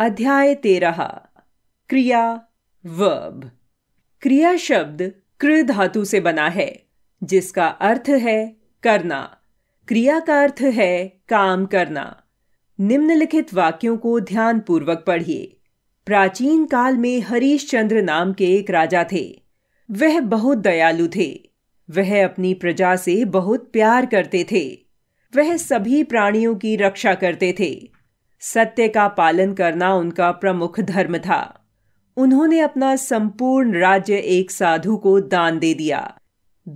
अध्याय तेरह क्रिया वर्ब क्रिया शब्द कृ धातु से बना है जिसका अर्थ है करना क्रिया का अर्थ है काम करना निम्नलिखित वाक्यों को ध्यान पूर्वक पढ़िए प्राचीन काल में हरीशचंद्र नाम के एक राजा थे वह बहुत दयालु थे वह अपनी प्रजा से बहुत प्यार करते थे वह सभी प्राणियों की रक्षा करते थे सत्य का पालन करना उनका प्रमुख धर्म था उन्होंने अपना संपूर्ण राज्य एक साधु को दान दे दिया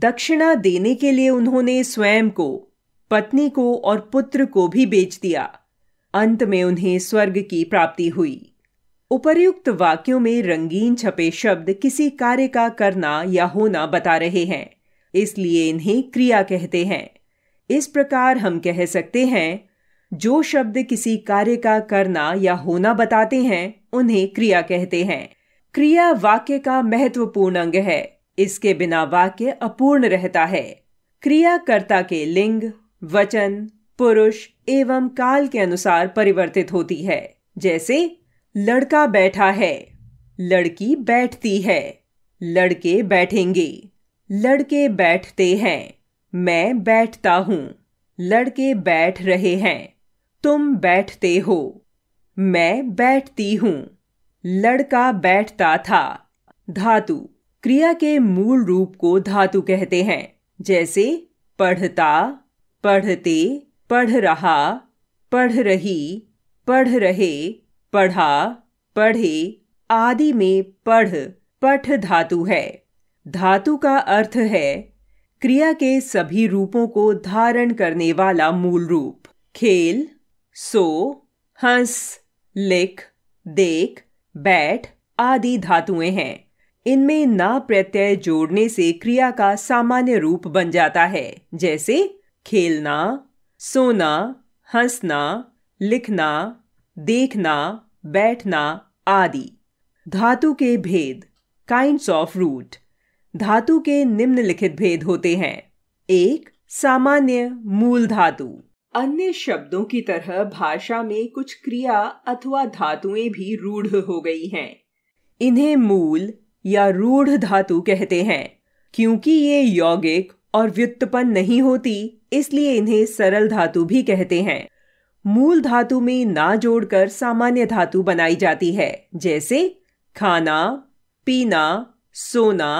दक्षिणा देने के लिए उन्होंने स्वयं को पत्नी को और पुत्र को भी बेच दिया अंत में उन्हें स्वर्ग की प्राप्ति हुई उपर्युक्त वाक्यों में रंगीन छपे शब्द किसी कार्य का करना या होना बता रहे हैं इसलिए इन्हें क्रिया कहते हैं इस प्रकार हम कह सकते हैं जो शब्द किसी कार्य का करना या होना बताते हैं उन्हें क्रिया कहते हैं क्रिया वाक्य का महत्वपूर्ण अंग है इसके बिना वाक्य अपूर्ण रहता है क्रियाकर्ता के लिंग वचन पुरुष एवं काल के अनुसार परिवर्तित होती है जैसे लड़का बैठा है लड़की बैठती है लड़के बैठेंगे लड़के बैठते हैं मैं बैठता हूँ लड़के बैठ रहे हैं तुम बैठते हो मैं बैठती हूँ लड़का बैठता था धातु क्रिया के मूल रूप को धातु कहते हैं जैसे पढ़ता पढ़ते पढ़ रहा पढ़ रही पढ़ रहे पढ़ा पढ़े आदि में पढ़ पठ धातु है धातु का अर्थ है क्रिया के सभी रूपों को धारण करने वाला मूल रूप खेल सो हंस लिख देख बैठ आदि धातुएं हैं इनमें ना प्रत्यय जोड़ने से क्रिया का सामान्य रूप बन जाता है जैसे खेलना सोना हंसना लिखना देखना बैठना आदि धातु के भेद काइंड्स ऑफ रूट धातु के निम्नलिखित भेद होते हैं एक सामान्य मूल धातु अन्य शब्दों की तरह भाषा में कुछ क्रिया अथवा धातुएं भी रूढ़ हो गई हैं इन्हें मूल या रूढ़ धातु कहते हैं क्योंकि ये यौगिक और व्युत्पन्न नहीं होती इसलिए इन्हें सरल धातु भी कहते हैं मूल धातु में ना जोड़कर सामान्य धातु बनाई जाती है जैसे खाना पीना सोना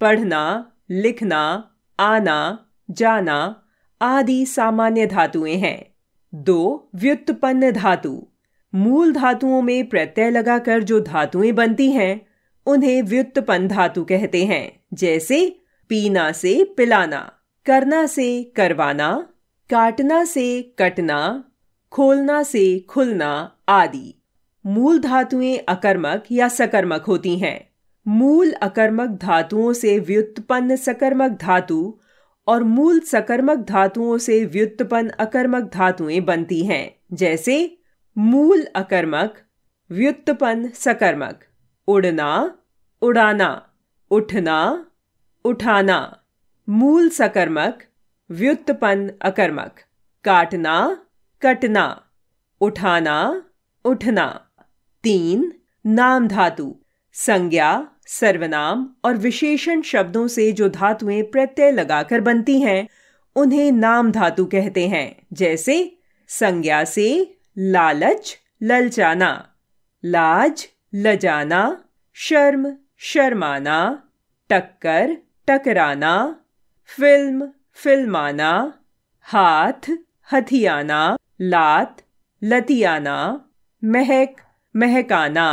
पढ़ना लिखना आना जाना आदि सामान्य धातुएं हैं दो व्युत्पन्न धातु मूल धातुओं में प्रत्यय लगाकर जो धातुएं बनती हैं उन्हें व्युत्पन्न धातु कहते हैं जैसे पीना से पिलाना करना से करवाना काटना से कटना खोलना से खुलना आदि मूल धातुएं अकर्मक या सकर्मक होती हैं मूल अकर्मक धातुओं से व्युत्पन्न सकर्मक धातु और मूल सकर्मक धातुओं से व्युत्पन्न अकर्मक धातुएं बनती हैं जैसे मूल अकर्मक व्युत्पन्न सकर्मक उड़ना उड़ाना उठना उठाना मूल सकर्मक व्युत्पन्न अकर्मक काटना कटना उठाना उठना तीन नाम धातु संज्ञा सर्वनाम और विशेषण शब्दों से जो धातुएं प्रत्यय लगाकर बनती हैं उन्हें नाम धातु कहते हैं जैसे संज्ञा से लालच ललचाना लाज लजाना शर्म शर्माना टक्कर टकराना फिल्म फिल्माना हाथ हथियाना लात लतियाना महक महकाना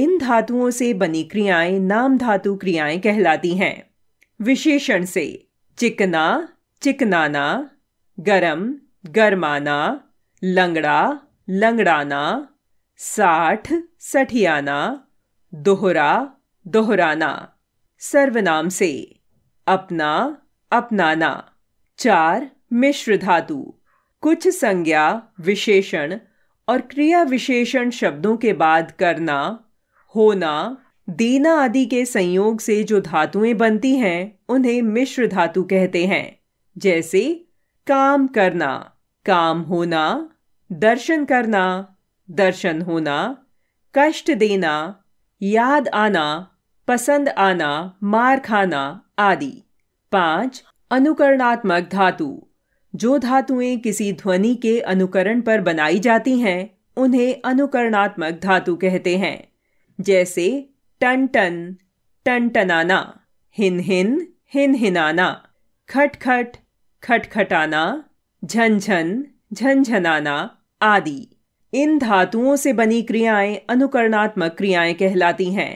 इन धातुओं से बनी क्रियाएं नाम धातु क्रियाएं कहलाती हैं विशेषण से चिकना चिकनाना गरम गरमाना लंगड़ा लंगड़ाना साठ सठियाना दोहरा दोहराना सर्वनाम से अपना अपनाना चार मिश्र धातु कुछ संज्ञा विशेषण और क्रिया विशेषण शब्दों के बाद करना होना देना आदि के संयोग से जो धातुएं बनती हैं उन्हें मिश्र धातु कहते हैं जैसे काम करना काम होना दर्शन करना दर्शन होना कष्ट देना याद आना पसंद आना मार खाना आदि पांच अनुकरणात्मक धातु जो धातुएं किसी ध्वनि के अनुकरण पर बनाई जाती हैं उन्हें अनुकरणात्मक धातु कहते हैं जैसे टन टन टन टनाना हिन हिन हिन हिनाना खट खट खट खटाना झनझन झनझनाना आदि इन धातुओं से बनी क्रियाएं अनुकरणात्मक क्रियाएं कहलाती हैं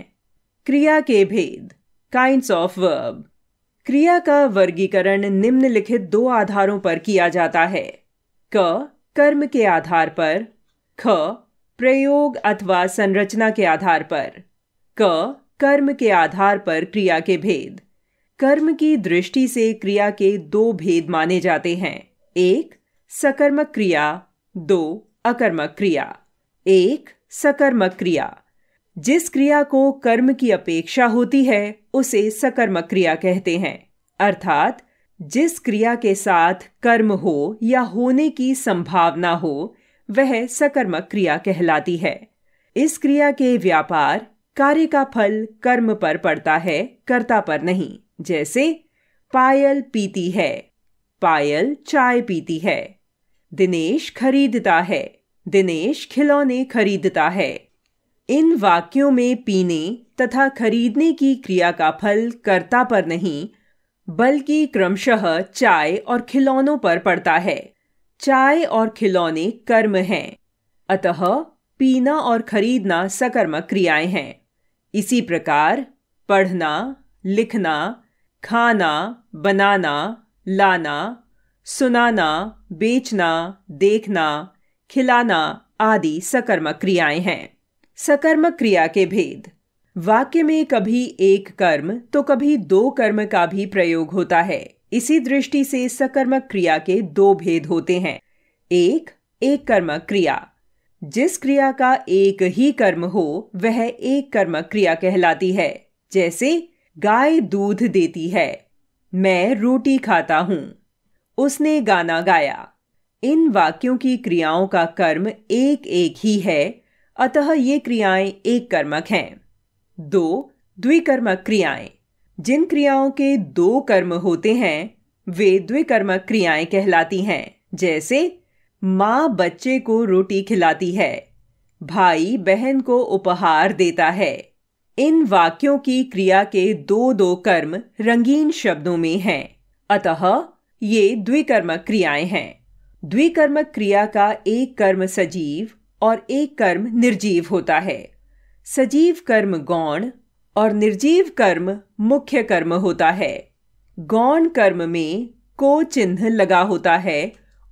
क्रिया के भेद काइंड्स ऑफ वर्ब क्रिया का वर्गीकरण निम्नलिखित दो आधारों पर किया जाता है क कर्म के आधार पर ख प्रयोग अथवा संरचना के आधार पर क कर्म के आधार पर क्रिया के भेद कर्म की दृष्टि से क्रिया के दो भेद माने जाते हैं एक सकर्मक क्रिया दो अकर्मक क्रिया एक सकर्मक क्रिया जिस क्रिया को कर्म की अपेक्षा होती है उसे सकर्मक क्रिया कहते हैं अर्थात जिस क्रिया के साथ कर्म हो या होने की संभावना हो वह सकर्मक क्रिया कहलाती है इस क्रिया के व्यापार कार्य का फल कर्म पर पड़ता है कर्ता पर नहीं जैसे पायल पीती है पायल चाय पीती है दिनेश खरीदता है दिनेश खिलौने खरीदता है इन वाक्यों में पीने तथा खरीदने की क्रिया का फल कर्ता पर नहीं बल्कि क्रमशः चाय और खिलौनों पर पड़ता है चाय और खिलौने कर्म हैं अतः पीना और खरीदना सकर्मक क्रियाएं हैं इसी प्रकार पढ़ना लिखना खाना बनाना लाना सुनाना बेचना देखना खिलाना आदि सकर्मक क्रियाएं हैं सकर्मक क्रिया के भेद वाक्य में कभी एक कर्म तो कभी दो कर्म का भी प्रयोग होता है इसी दृष्टि से सकर्मक क्रिया के दो भेद होते हैं एक एक कर्मक क्रिया जिस क्रिया का एक ही कर्म हो वह एक कर्मक क्रिया कहलाती है जैसे गाय दूध देती है मैं रोटी खाता हूं उसने गाना गाया इन वाक्यों की क्रियाओं का कर्म एक एक ही है अतः ये क्रियाएं एक कर्मक हैं दो द्विकर्मक क्रियाएं जिन क्रियाओं के दो कर्म होते हैं वे द्विकर्मक क्रियाएं कहलाती हैं जैसे माँ बच्चे को रोटी खिलाती है भाई बहन को उपहार देता है इन वाक्यों की क्रिया के दो दो कर्म रंगीन शब्दों में हैं अतः ये द्विकर्मक क्रियाएं हैं द्विकर्मक क्रिया का एक कर्म सजीव और एक कर्म निर्जीव होता है सजीव कर्म गौण और निर्जीव कर्म मुख्य कर्म होता है गौण कर्म में को चिन्ह लगा होता है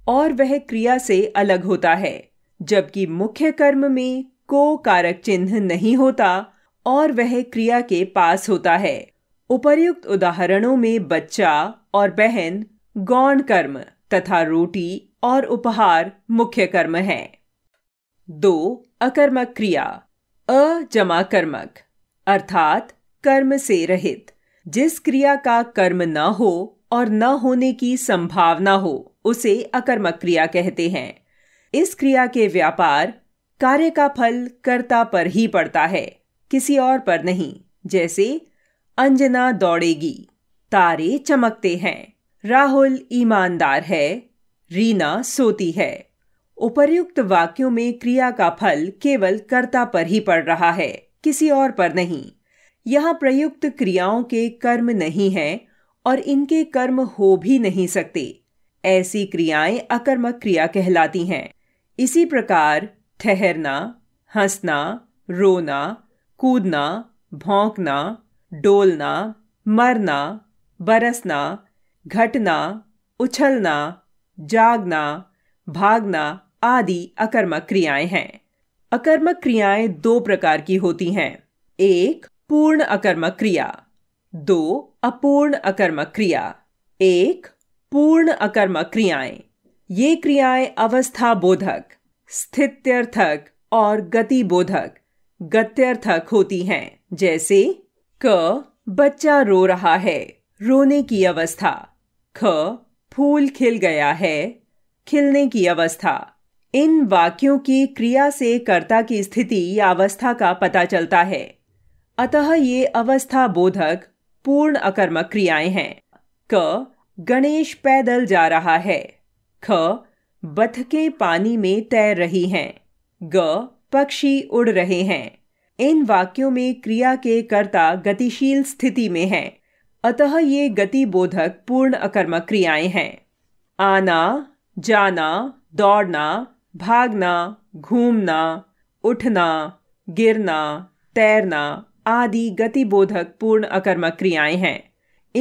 और वह क्रिया से अलग होता है जबकि मुख्य कर्म में को कारक चिन्ह नहीं होता और वह क्रिया के पास होता है उपर्युक्त उदाहरणों में बच्चा और बहन गौण कर्म तथा रोटी और उपहार मुख्य कर्म है दो अकर्मक क्रिया अ जमा कर्मक अर्थात कर्म से रहित जिस क्रिया का कर्म न हो और न होने की संभावना हो उसे अकर्मक क्रिया कहते हैं इस क्रिया के व्यापार कार्य का फल कर्ता पर ही पड़ता है किसी और पर नहीं जैसे अंजना दौड़ेगी तारे चमकते हैं राहुल ईमानदार है रीना सोती है उपर्युक्त वाक्यों में क्रिया का फल केवल कर्ता पर ही पड़ रहा है किसी और पर नहीं यहां प्रयुक्त क्रियाओं के कर्म नहीं है और इनके कर्म हो भी नहीं सकते ऐसी क्रियाएं अकर्मक क्रिया कहलाती हैं इसी प्रकार ठहरना हंसना रोना कूदना भौंकना डोलना मरना बरसना घटना उछलना जागना भागना आदि अकर्मक क्रियाएं हैं अकर्मक क्रियाएं दो प्रकार की होती हैं एक पूर्ण अकर्मक क्रिया दो अपूर्ण अकर्मक क्रिया एक पूर्ण अकर्मक क्रियाएं ये क्रियाएं अवस्था बोधक स्थित्यर्थक और गति बोधक गत्यर्थक होती हैं जैसे क बच्चा रो रहा है रोने की अवस्था ख फूल खिल गया है खिलने की अवस्था इन वाक्यों की क्रिया से कर्ता की स्थिति या अवस्था का पता चलता है अतः ये अवस्था बोधक पूर्ण अकर्मक क्रियाएं हैं क गणेश पैदल जा रहा है ख बथ के पानी में तैर रही हैं ग पक्षी उड़ रहे हैं इन वाक्यों में क्रिया के कर्ता गतिशील स्थिति में हैं अतः ये गति बोधक पूर्ण अकर्मक क्रियाएं हैं आना जाना दौड़ना भागना घूमना उठना गिरना तैरना आदि गतिबोधक पूर्ण अकर्मक क्रियाएं हैं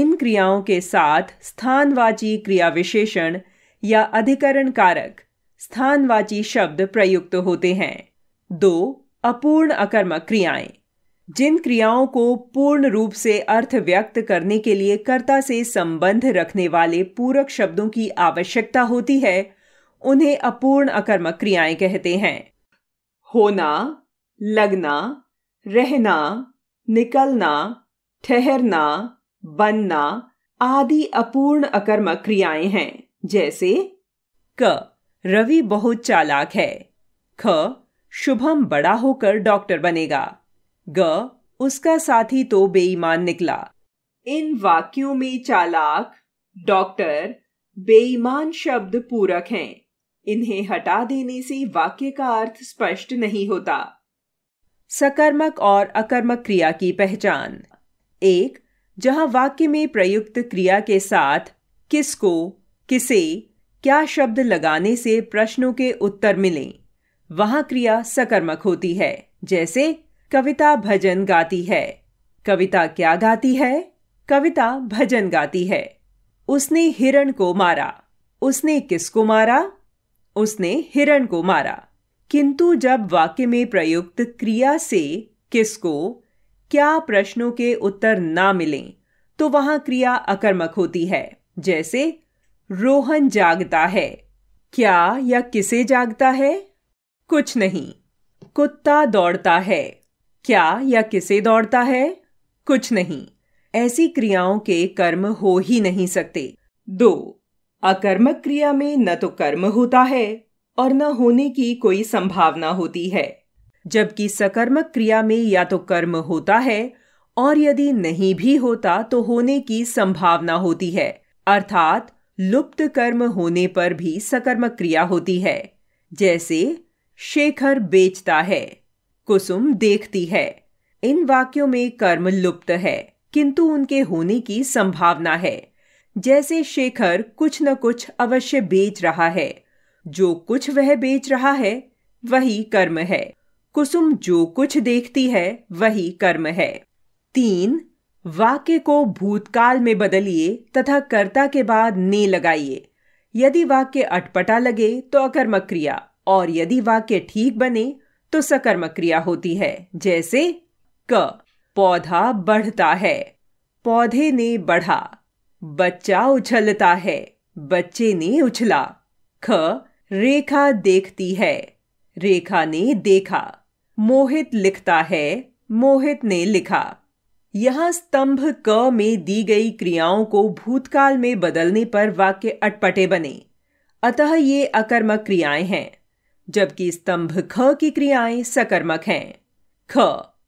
इन क्रियाओं के साथ स्थानवाची क्रिया विशेषण या अधिकरण कारक स्थानवाची शब्द प्रयुक्त होते हैं दो अपूर्ण अकर्मक क्रियाएं जिन क्रियाओं को पूर्ण रूप से अर्थ व्यक्त करने के लिए कर्ता से संबंध रखने वाले पूरक शब्दों की आवश्यकता होती है उन्हें अपूर्ण अकर्मक क्रियाएं कहते हैं होना लगना रहना निकलना ठहरना बनना आदि अपूर्ण अकर्मक क्रियाएं हैं जैसे क रवि बहुत चालाक है ख शुभम बड़ा होकर डॉक्टर बनेगा ग उसका साथी तो बेईमान निकला इन वाक्यों में चालाक डॉक्टर बेईमान शब्द पूरक हैं इन्हें हटा देने से वाक्य का अर्थ स्पष्ट नहीं होता सकर्मक और अकर्मक क्रिया की पहचान एक जहां वाक्य में प्रयुक्त क्रिया के साथ किसको किसे क्या शब्द लगाने से प्रश्नों के उत्तर मिले वहां क्रिया सकर्मक होती है जैसे कविता भजन गाती है कविता क्या गाती है कविता भजन गाती है उसने हिरण को मारा उसने किसको मारा उसने हिरण को मारा किंतु जब वाक्य में प्रयुक्त क्रिया से किसको क्या प्रश्नों के उत्तर ना मिलें तो वहां क्रिया अकर्मक होती है जैसे रोहन जागता है क्या या किसे जागता है कुछ नहीं कुत्ता दौड़ता है क्या या किसे दौड़ता है कुछ नहीं ऐसी क्रियाओं के कर्म हो ही नहीं सकते दो अकर्मक क्रिया में न तो कर्म होता है और न होने की कोई संभावना होती है जबकि सकर्मक क्रिया में या तो कर्म होता है और यदि नहीं भी होता तो होने की संभावना होती है अर्थात लुप्त कर्म होने पर भी सकर्मक क्रिया होती है जैसे शेखर बेचता है कुसुम देखती है इन वाक्यों में कर्म लुप्त है किंतु उनके होने की संभावना है जैसे शेखर कुछ न कुछ अवश्य बेच रहा है जो कुछ वह बेच रहा है वही कर्म है कुसुम जो कुछ देखती है वही कर्म है तीन वाक्य को भूतकाल में बदलिए तथा कर्ता के बाद ने लगाइए यदि वाक्य अटपटा लगे तो अकर्म क्रिया और यदि वाक्य ठीक बने तो सकर्म क्रिया होती है जैसे क पौधा बढ़ता है पौधे ने बढ़ा बच्चा उछलता है बच्चे ने उछला ख रेखा देखती है रेखा ने देखा मोहित लिखता है मोहित ने लिखा यहाँ स्तंभ क में दी गई क्रियाओं को भूतकाल में बदलने पर वाक्य अटपटे बने अतः ये अकर्मक क्रियाएं हैं जबकि स्तंभ ख की क्रियाएं सकर्मक हैं ख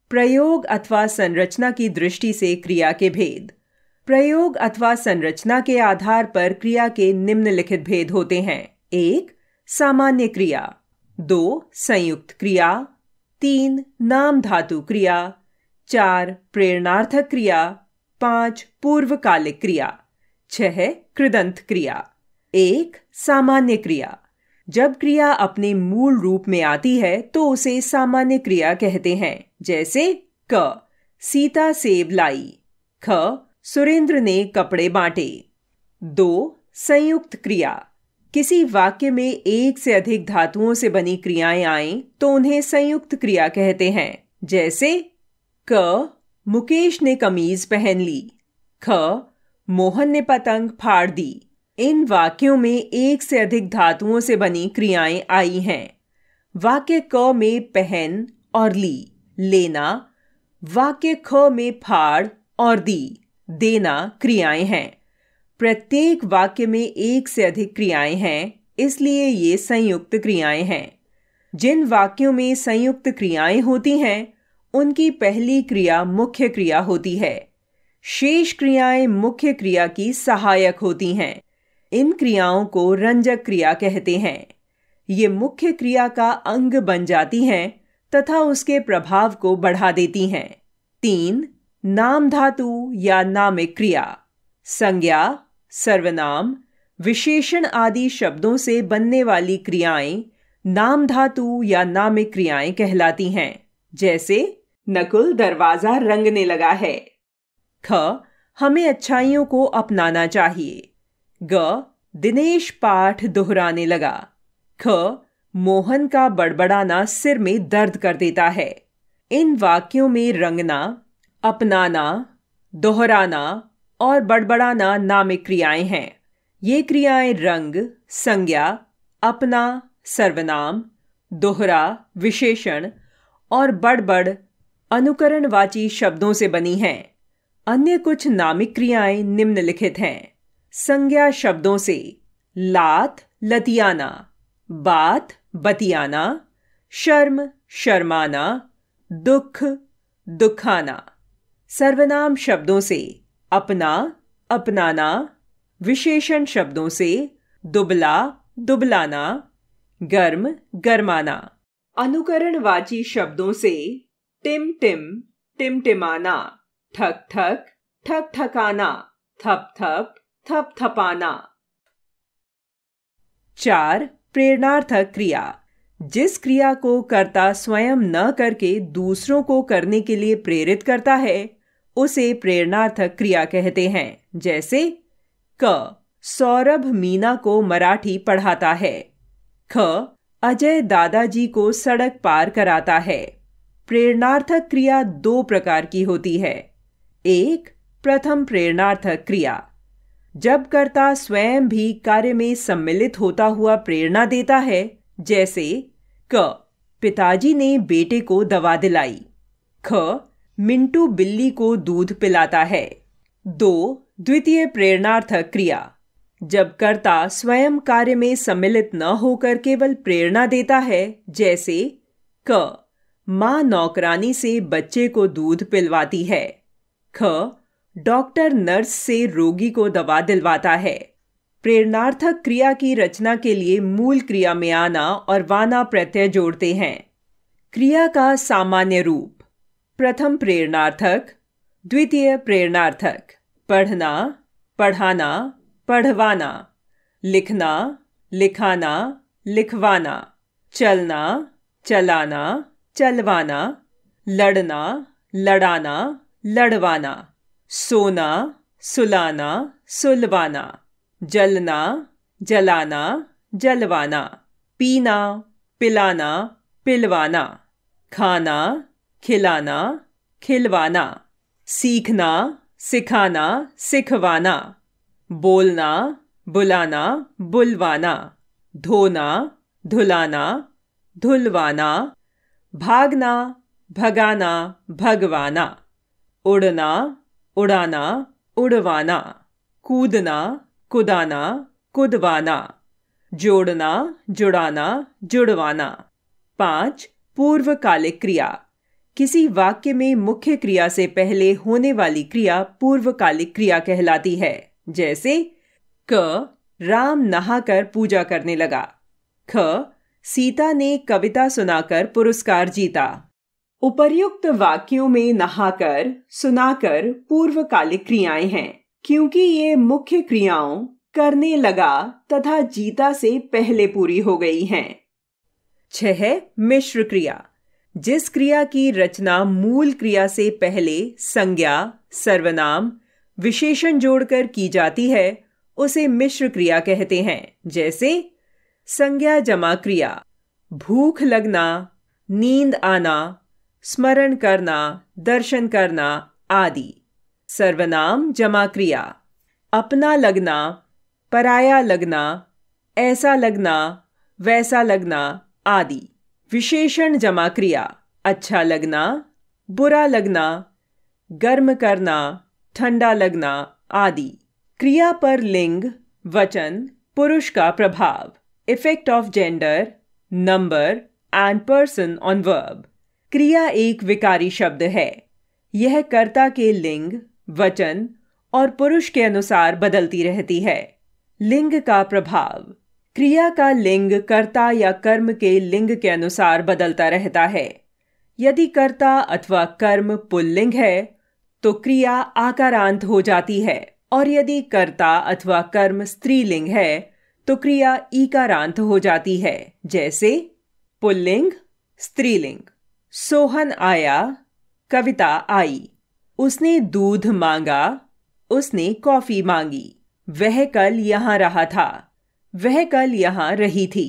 प्रयोग अथवा संरचना की दृष्टि से क्रिया के भेद प्रयोग अथवा संरचना के आधार पर क्रिया के निम्नलिखित भेद होते हैं एक सामान्य क्रिया दो संयुक्त क्रिया तीन नाम धातु क्रिया चार प्रेरणार्थक क्रिया पांच पूर्वकालिक क्रिया छह कृदंत क्रिया एक सामान्य क्रिया जब क्रिया अपने मूल रूप में आती है तो उसे सामान्य क्रिया कहते हैं जैसे क सीता सेब लाई ख सुरेंद्र ने कपड़े बांटे दो संयुक्त क्रिया किसी वाक्य में एक से अधिक धातुओं से बनी क्रियाएं आए तो उन्हें संयुक्त क्रिया कहते हैं जैसे क मुकेश ने कमीज पहन ली ख मोहन ने पतंग फाड़ दी इन वाक्यों में एक से अधिक धातुओं से बनी क्रियाएं आई हैं वाक्य क में पहन और ली लेना वाक्य ख में फाड़ और दी देना क्रियाएं हैं प्रत्येक वाक्य में एक से अधिक क्रियाएं हैं इसलिए ये संयुक्त क्रियाएं हैं जिन वाक्यों में संयुक्त क्रियाएं होती हैं उनकी पहली क्रिया मुख्य क्रिया होती है शेष क्रियाएं मुख्य क्रिया की सहायक होती हैं इन क्रियाओं को रंजक क्रिया कहते हैं ये मुख्य क्रिया का अंग बन जाती हैं तथा उसके प्रभाव को बढ़ा देती हैं तीन नाम धातु या नाम क्रिया संज्ञा सर्वनाम विशेषण आदि शब्दों से बनने वाली क्रियाएं नाम धातु या नाम क्रियाएं कहलाती हैं जैसे नकुल दरवाजा रंगने लगा है ख हमें अच्छाइयों को अपनाना चाहिए ग दिनेश पाठ दोहराने लगा ख मोहन का बड़बड़ाना सिर में दर्द कर देता है इन वाक्यों में रंगना अपनाना दोहराना और बड़बड़ाना नामिक क्रियाएं हैं ये क्रियाएं रंग संज्ञा अपना सर्वनाम दोहरा विशेषण और बड़बड़ अनुकरणवाची शब्दों से बनी हैं अन्य कुछ नामिक क्रियाएं निम्नलिखित हैं संज्ञा शब्दों से लात लतियाना बात बतियाना शर्म शर्माना दुख दुखाना सर्वनाम शब्दों से अपना अपनाना विशेषण शब्दों से दुबला दुबलाना गर्म गर्माना अनुकरणवाची शब्दों से टिम टिम टिमटिमाना ठक ठक ठक ठकाना थप थप थप थपाना चार प्रेरणार्थक क्रिया जिस क्रिया को कर्ता स्वयं न करके दूसरों को करने के लिए प्रेरित करता है उसे प्रेरणार्थक क्रिया कहते हैं जैसे क सौरभ मीना को मराठी पढ़ाता है ख अजय दादाजी को सड़क पार कराता है प्रेरणार्थक क्रिया दो प्रकार की होती है एक प्रथम प्रेरणार्थक क्रिया जब कर्ता स्वयं भी कार्य में सम्मिलित होता हुआ प्रेरणा देता है जैसे क पिताजी ने बेटे को दवा दिलाई ख मिंटू बिल्ली को दूध पिलाता है दो द्वितीय प्रेरणार्थक क्रिया जब कर्ता स्वयं कार्य में सम्मिलित न होकर केवल प्रेरणा देता है जैसे क माँ नौकरानी से बच्चे को दूध पिलवाती है ख डॉक्टर नर्स से रोगी को दवा दिलवाता है प्रेरणार्थक क्रिया की रचना के लिए मूल क्रिया में आना और वाना प्रत्यय जोड़ते हैं क्रिया का सामान्य रूप प्रथम प्रेरणार्थक द्वितीय प्रेरणार्थक पढ़ना पढ़ाना पढ़वाना लिखना लिखाना लिखवाना चलना चलाना चलवाना लड़ना लड़ाना लड़वाना सोना सुलाना सुलवाना जलना जलाना जलवाना पीना पिलाना पिलवाना खाना खिलाना खिलवाना सीखना सिखाना सिखवाना बोलना बुलाना बुलवाना धोना धुलाना धुलवाना भागना भगाना भगवाना उड़ना उड़ाना उड़वाना कूदना कुदाना कुदवाना जोड़ना जुड़ाना जुड़वाना पाँच पूर्वकालिक क्रिया किसी वाक्य में मुख्य क्रिया से पहले होने वाली क्रिया पूर्वकालिक क्रिया कहलाती है जैसे क राम नहाकर पूजा करने लगा ख सीता ने कविता सुनाकर पुरस्कार जीता उपर्युक्त वाक्यों में नहाकर सुनाकर पूर्वकालिक क्रियाएं हैं क्योंकि ये मुख्य क्रियाओं करने लगा तथा जीता से पहले पूरी हो गई हैं छह मिश्र क्रिया जिस क्रिया की रचना मूल क्रिया से पहले संज्ञा सर्वनाम विशेषण जोड़कर की जाती है उसे मिश्र क्रिया कहते हैं जैसे संज्ञा जमा क्रिया भूख लगना नींद आना स्मरण करना दर्शन करना आदि सर्वनाम जमा क्रिया अपना लगना पराया लगना ऐसा लगना वैसा लगना आदि विशेषण जमा क्रिया अच्छा लगना बुरा लगना गर्म करना ठंडा लगना आदि क्रिया पर लिंग वचन पुरुष का प्रभाव effect of gender number and person on verb क्रिया एक विकारी शब्द है यह कर्ता के लिंग वचन और पुरुष के अनुसार बदलती रहती है लिंग का प्रभाव क्रिया का लिंग कर्ता या कर्म के लिंग के अनुसार बदलता रहता है यदि कर्ता अथवा कर्म पुल्लिंग है तो क्रिया आकारांत हो जाती है और यदि कर्ता अथवा कर्म स्त्रीलिंग है तो क्रिया इकारांत हो जाती है जैसे पुल्लिंग स्त्रीलिंग सोहन आया कविता आई उसने दूध मांगा उसने कॉफी मांगी वह कल यहां रहा था वह कल यहाँ रही थी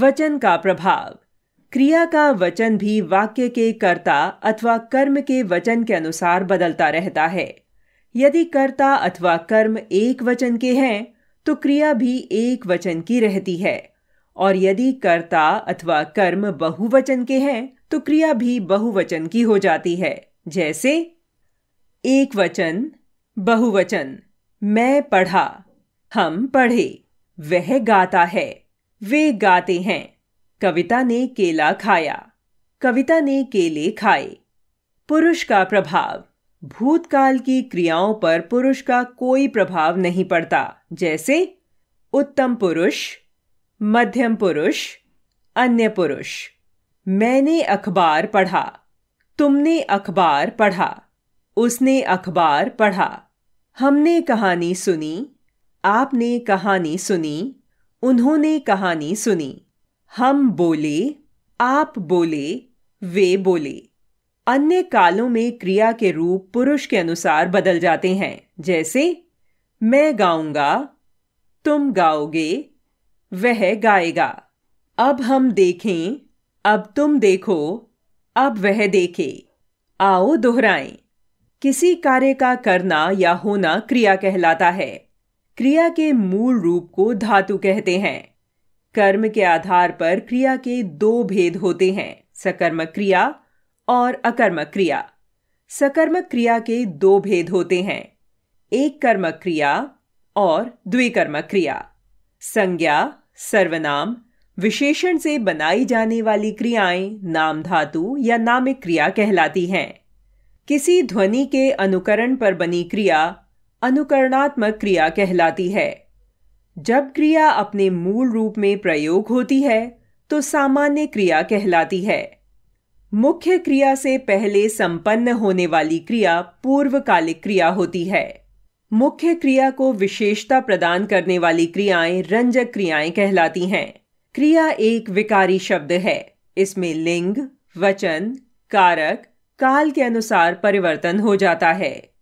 वचन का प्रभाव क्रिया का वचन भी वाक्य के कर्ता अथवा कर्म के वचन के अनुसार बदलता रहता है यदि कर्ता अथवा कर्म एक वचन के हैं तो क्रिया भी एक वचन की रहती है और यदि कर्ता अथवा कर्म बहुवचन के हैं तो क्रिया भी बहुवचन की हो जाती है जैसे एक वचन बहुवचन मैं पढ़ा हम पढ़े वह गाता है वे गाते हैं कविता ने केला खाया कविता ने केले खाए पुरुष का प्रभाव भूतकाल की क्रियाओं पर पुरुष का कोई प्रभाव नहीं पड़ता जैसे उत्तम पुरुष मध्यम पुरुष अन्य पुरुष मैंने अखबार पढ़ा तुमने अखबार पढ़ा उसने अखबार पढ़ा हमने कहानी सुनी आपने कहानी सुनी उन्होंने कहानी सुनी हम बोले आप बोले वे बोले अन्य कालों में क्रिया के रूप पुरुष के अनुसार बदल जाते हैं जैसे मैं गाऊंगा तुम गाओगे वह गाएगा अब हम देखें अब तुम देखो अब वह देखे आओ दोहराएं किसी कार्य का करना या होना क्रिया कहलाता है क्रिया के मूल रूप को धातु कहते हैं कर्म के आधार पर क्रिया के दो भेद होते हैं सकर्मक क्रिया और अकर्मक क्रिया सकर्मक क्रिया के दो भेद होते हैं एक कर्मक क्रिया और द्विकर्मक क्रिया संज्ञा सर्वनाम विशेषण से बनाई जाने वाली क्रियाएं नाम धातु या नामिक क्रिया कहलाती हैं किसी ध्वनि के अनुकरण पर बनी क्रिया अनुकरणात्मक क्रिया कहलाती है जब क्रिया अपने मूल रूप में प्रयोग होती है तो सामान्य क्रिया कहलाती है मुख्य क्रिया से पहले संपन्न होने वाली क्रिया पूर्वकालिक क्रिया होती है मुख्य क्रिया को विशेषता प्रदान करने वाली क्रियाएं रंजक क्रियाएं कहलाती हैं क्रिया एक विकारी शब्द है इसमें लिंग वचन कारक काल के अनुसार परिवर्तन हो जाता है